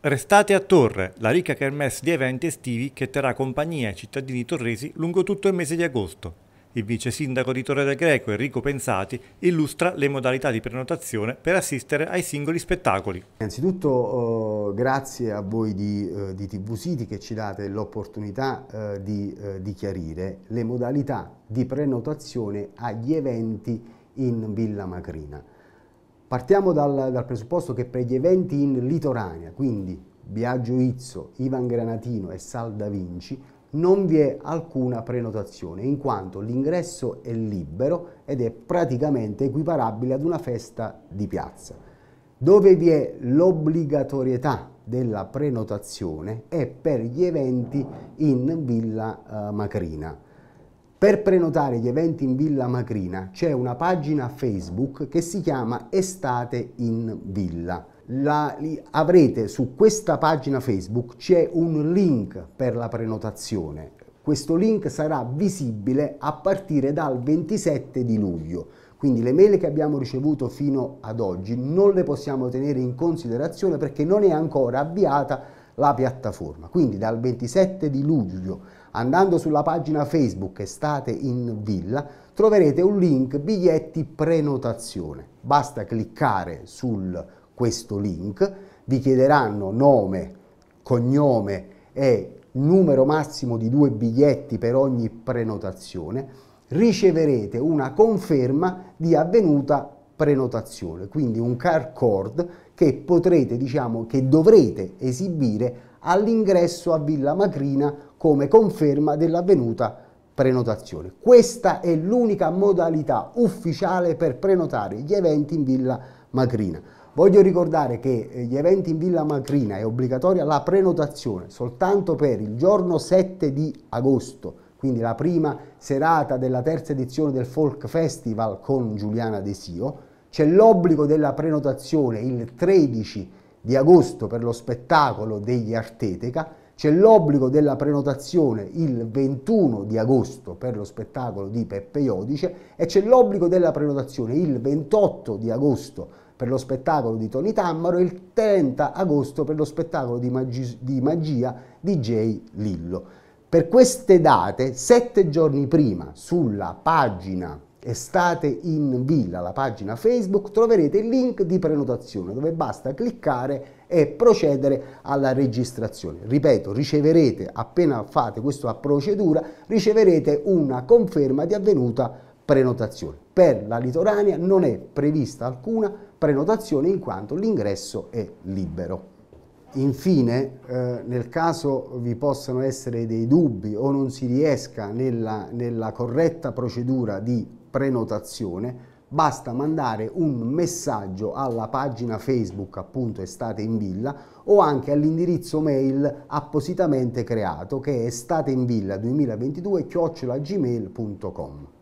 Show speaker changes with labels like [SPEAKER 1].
[SPEAKER 1] Restate a Torre, la ricca kermesse di eventi estivi che terrà compagnia ai cittadini torresi lungo tutto il mese di agosto. Il vice sindaco di Torre del Greco, Enrico Pensati, illustra le modalità di prenotazione per assistere ai singoli spettacoli. Innanzitutto eh, grazie a voi di, eh, di TV City che ci date l'opportunità eh, di, eh, di chiarire le modalità di prenotazione agli eventi in Villa Macrina. Partiamo dal, dal presupposto che per gli eventi in Litoranea, quindi Biagio Izzo, Ivan Granatino e Sal Da Vinci, non vi è alcuna prenotazione, in quanto l'ingresso è libero ed è praticamente equiparabile ad una festa di piazza. Dove vi è l'obbligatorietà della prenotazione è per gli eventi in Villa eh, Macrina. Per prenotare gli eventi in Villa Macrina c'è una pagina Facebook che si chiama Estate in Villa. La, li, avrete su questa pagina Facebook c'è un link per la prenotazione. Questo link sarà visibile a partire dal 27 di luglio. Quindi le mail che abbiamo ricevuto fino ad oggi non le possiamo tenere in considerazione perché non è ancora avviata la piattaforma. Quindi dal 27 di luglio andando sulla pagina Facebook Estate in Villa troverete un link biglietti prenotazione. Basta cliccare su questo link, vi chiederanno nome, cognome e numero massimo di due biglietti per ogni prenotazione riceverete una conferma di avvenuta prenotazione, quindi un car cord che potrete, diciamo, che dovrete esibire all'ingresso a Villa Macrina come conferma dell'avvenuta prenotazione. Questa è l'unica modalità ufficiale per prenotare gli eventi in Villa Macrina. Voglio ricordare che eh, gli eventi in Villa Macrina è obbligatoria la prenotazione soltanto per il giorno 7 di agosto, quindi la prima serata della terza edizione del Folk Festival con Giuliana Desio, c'è l'obbligo della prenotazione il 13 di agosto per lo spettacolo degli Arteteca, c'è l'obbligo della prenotazione il 21 di agosto per lo spettacolo di Peppe Iodice e c'è l'obbligo della prenotazione il 28 di agosto per lo spettacolo di Tony Tammaro e il 30 agosto per lo spettacolo di, magi di magia di J. Lillo. Per queste date, sette giorni prima, sulla pagina Estate in Villa, la pagina Facebook, troverete il link di prenotazione dove basta cliccare e procedere alla registrazione. Ripeto, riceverete, appena fate questa procedura, riceverete una conferma di avvenuta prenotazione. Per la litorania non è prevista alcuna prenotazione in quanto l'ingresso è libero. Infine, eh, nel caso vi possano essere dei dubbi o non si riesca nella, nella corretta procedura di prenotazione, basta mandare un messaggio alla pagina Facebook appunto Estate in Villa o anche all'indirizzo mail appositamente creato che è estateinvilla2022 chiocciolagmail.com.